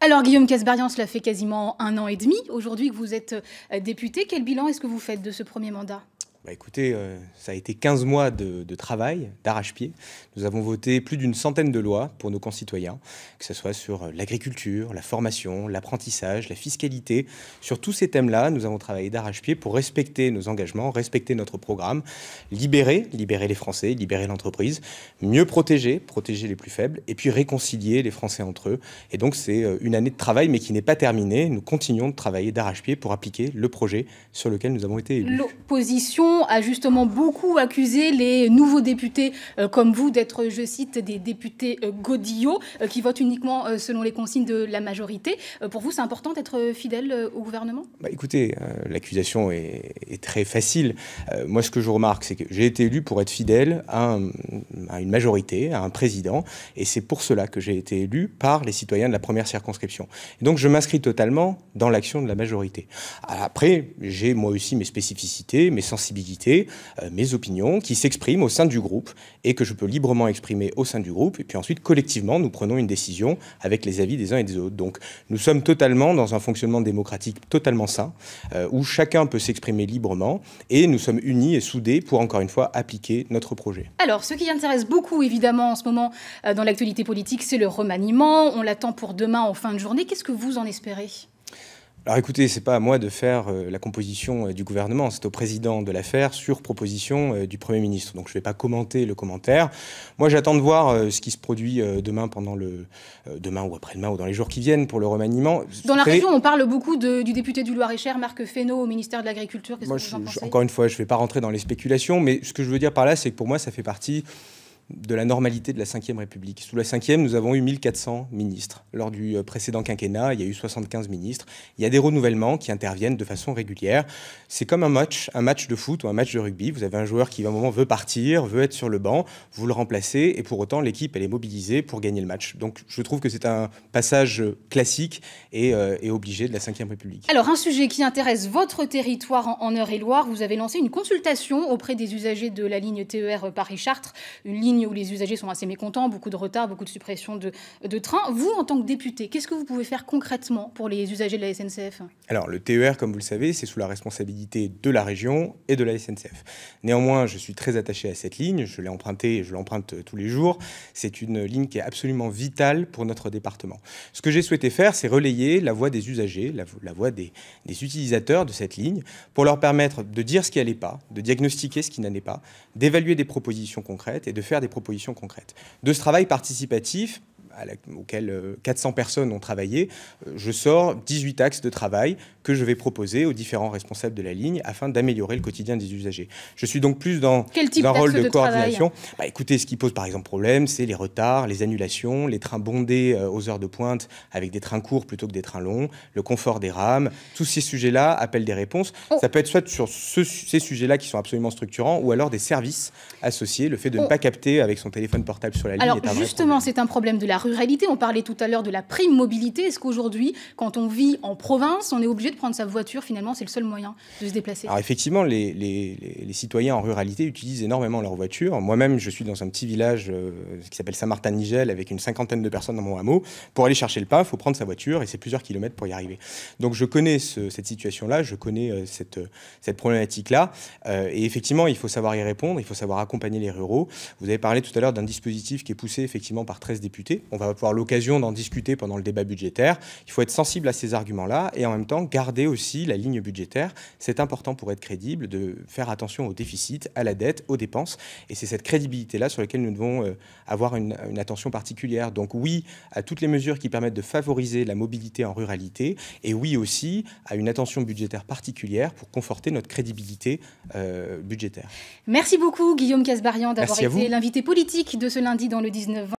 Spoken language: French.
Alors Guillaume Casbarian, cela fait quasiment un an et demi aujourd'hui que vous êtes euh, député. Quel bilan est-ce que vous faites de ce premier mandat bah, écoutez, euh, ça a été 15 mois de, de travail, d'arrache-pied. Nous avons voté plus d'une centaine de lois pour nos concitoyens, que ce soit sur euh, l'agriculture, la formation, l'apprentissage, la fiscalité. Sur tous ces thèmes-là, nous avons travaillé d'arrache-pied pour respecter nos engagements, respecter notre programme, libérer, libérer les Français, libérer l'entreprise, mieux protéger, protéger les plus faibles, et puis réconcilier les Français entre eux. Et donc c'est euh, une année de travail, mais qui n'est pas terminée. Nous continuons de travailler d'arrache-pied pour appliquer le projet sur lequel nous avons été élus. L'opposition a justement beaucoup accusé les nouveaux députés euh, comme vous d'être, je cite, des députés euh, euh qui votent uniquement euh, selon les consignes de la majorité. pour vous, c'est important d'être fidèle au gouvernement bah, Écoutez, l'accusation est, très facile. moi, ce que je remarque, c'est que j'ai été élu pour être fidèle à, à une majorité, à un président, et c'est pour cela que j'ai été élu par les citoyens de la première circonscription. Et donc, je m'inscris totalement dans l'action de la majorité. Après, j'ai moi aussi mes spécificités, mes sensibilités euh, mes opinions qui s'expriment au sein du groupe et que je peux librement exprimer au sein du groupe. Et puis ensuite, collectivement, nous prenons une décision avec les avis des uns et des autres. Donc nous sommes totalement dans un fonctionnement démocratique totalement sain, euh, où chacun peut s'exprimer librement et nous sommes unis et soudés pour, encore une fois, appliquer notre projet. Alors, ce qui intéresse beaucoup, évidemment, en ce moment, euh, dans l'actualité politique, c'est le remaniement. On l'attend pour demain, en fin de journée. Qu'est-ce que vous en espérez alors écoutez, ce n'est pas à moi de faire euh, la composition euh, du gouvernement, c'est au président de l'affaire sur proposition euh, du Premier ministre. Donc je ne vais pas commenter le commentaire. Moi j'attends de voir ce qui se produit demain pendant le demain ou après-demain ou dans les jours qui viennent pour le remaniement. Dans la région, on parle beaucoup du député du Loir-et-Cher, Marc Fesneau, au ministère de l'Agriculture. encore une fois, je ne vais pas rentrer dans les spéculations, mais ce que je veux dire par là, c'est que pour moi, ça fait partie de la normalité de la Ve République. Sous la Cinquième, nous avons eu 1400 ministres. Lors du euh, précédent quinquennat, il y a eu 75 ministres. Il y a des renouvellements qui interviennent de façon régulière. C'est comme un match, un match de foot ou un match de rugby. Vous avez un joueur qui, à un moment, veut partir, veut être sur le banc, vous le remplacez, et pour autant, l'équipe, elle est mobilisée pour gagner le match. Donc, je trouve que c'est un passage classique et, euh, obligé de la Ve République. Alors, un sujet qui intéresse votre territoire en, Eure-et-Loire, vous avez lancé une consultation auprès des usagers de la ligne TER Paris-Chartres, une ligne où les usagers sont assez mécontents, beaucoup de retard, beaucoup de suppression de, trains. Vous, en tant que député, qu'est-ce que vous pouvez faire concrètement pour les usagers de la SNCF Alors, le TER, comme vous le savez, c'est sous la responsabilité de la région et de la SNCF. Néanmoins, je suis très attaché à cette ligne. Je l'ai empruntée et je l'emprunte tous les jours. C'est une ligne qui est absolument vitale pour notre département. Ce que j'ai souhaité faire, c'est relayer la voix des usagers, la, voix des, des utilisateurs de cette ligne, pour leur permettre de dire ce qui n'allait pas, de diagnostiquer ce qui n'allait pas, d'évaluer des propositions concrètes et de faire des proposition propositions concrètes. De ce travail participatif, auquel 400 euh, personnes ont travaillé, euh, je sors 18 axes de travail que je vais proposer aux différents responsables de la ligne afin d'améliorer le quotidien des usagers. Je suis donc plus dans un rôle de, coordination. Bah, écoutez, ce qui pose par exemple problème, c'est les retards, les annulations, les trains bondés euh, aux heures de pointe avec des trains courts plutôt que des trains longs, le confort des rames. Tous ces sujets-là appellent des réponses. Oh. Ça peut être soit sur ces sujets-là qui sont absolument structurants ou alors des services associés. Le fait de ne oh. pas capter avec son téléphone portable sur la ligne. Alors justement, c'est un problème de la ruralité. On parlait tout à l'heure de la prime mobilité. Est-ce qu'aujourd'hui, quand on vit en province, on est obligé de prendre sa voiture, finalement, c'est le seul moyen de se déplacer. Alors effectivement, les, citoyens en ruralité utilisent énormément leur voiture. Moi-même, je suis dans un petit village euh, qui s'appelle Saint-Martin-Nigel, avec une cinquantaine de personnes dans mon hameau. Pour aller chercher le pain, il faut prendre sa voiture, et c'est plusieurs kilomètres pour y arriver. Donc je connais cette situation-là, je connais euh, cette, cette problématique-là. Euh, et effectivement, il faut savoir y répondre, il faut savoir accompagner les ruraux. Vous avez parlé tout à l'heure d'un dispositif qui est poussé effectivement par 13 députés. On va avoir l'occasion d'en discuter pendant le débat budgétaire. Il faut être sensible à ces arguments-là et en même temps garder Regarder aussi la ligne budgétaire. C'est important pour être crédible de faire attention au déficit, à la dette, aux dépenses. Et c'est cette crédibilité-là sur laquelle nous devons euh, avoir une, attention particulière. Donc oui à toutes les mesures qui permettent de favoriser la mobilité en ruralité et oui aussi à une attention budgétaire particulière pour conforter notre crédibilité euh, budgétaire. Merci beaucoup Guillaume Casbarian d'avoir été l'invité politique de ce lundi dans le 19